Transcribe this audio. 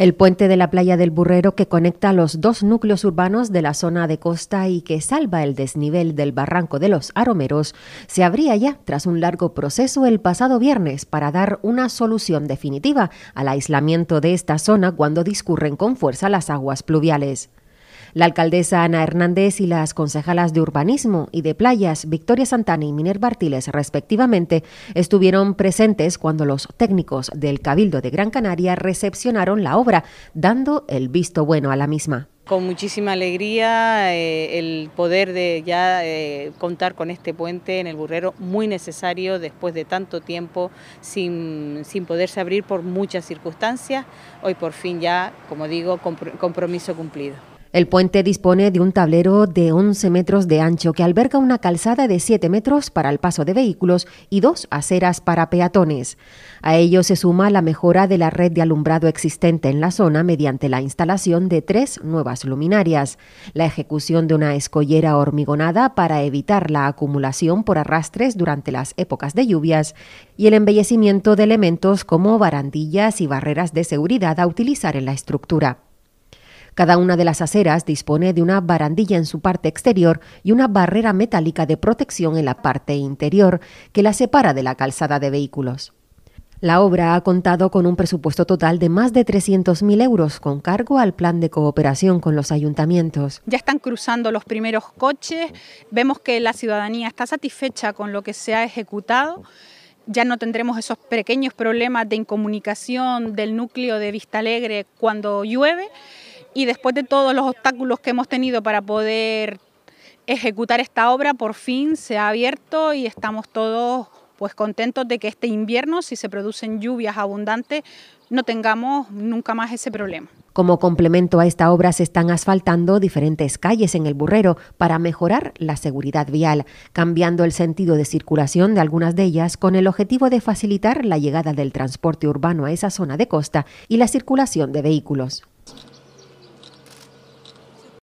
El puente de la playa del Burrero que conecta los dos núcleos urbanos de la zona de costa y que salva el desnivel del barranco de los Aromeros se abría ya tras un largo proceso el pasado viernes para dar una solución definitiva al aislamiento de esta zona cuando discurren con fuerza las aguas pluviales. La alcaldesa Ana Hernández y las concejalas de Urbanismo y de Playas, Victoria Santana y Miner Bartiles, respectivamente, estuvieron presentes cuando los técnicos del Cabildo de Gran Canaria recepcionaron la obra, dando el visto bueno a la misma con muchísima alegría eh, el poder de ya eh, contar con este puente en el Burrero, muy necesario después de tanto tiempo sin, sin poderse abrir por muchas circunstancias. Hoy por fin ya, como digo, compromiso cumplido. El puente dispone de un tablero de 11 metros de ancho que alberga una calzada de 7 metros para el paso de vehículos y dos aceras para peatones. A ello se suma la mejora de la red de alumbrado existente en la zona mediante la instalación de tres nuevas luminarias, la ejecución de una escollera hormigonada para evitar la acumulación por arrastres durante las épocas de lluvias y el embellecimiento de elementos como barandillas y barreras de seguridad a utilizar en la estructura. Cada una de las aceras dispone de una barandilla en su parte exterior y una barrera metálica de protección en la parte interior que la separa de la calzada de vehículos. La obra ha contado con un presupuesto total de más de 300.000 euros con cargo al plan de cooperación con los ayuntamientos. Ya están cruzando los primeros coches, vemos que la ciudadanía está satisfecha con lo que se ha ejecutado. Ya no tendremos esos pequeños problemas de incomunicación del núcleo de Vista Alegre cuando llueve y después de todos los obstáculos que hemos tenido para poder ejecutar esta obra, por fin se ha abierto y estamos todos pues contentos de que este invierno, si se producen lluvias abundantes, no tengamos nunca más ese problema. Como complemento a esta obra se están asfaltando diferentes calles en el Burrero para mejorar la seguridad vial, cambiando el sentido de circulación de algunas de ellas con el objetivo de facilitar la llegada del transporte urbano a esa zona de costa y la circulación de vehículos.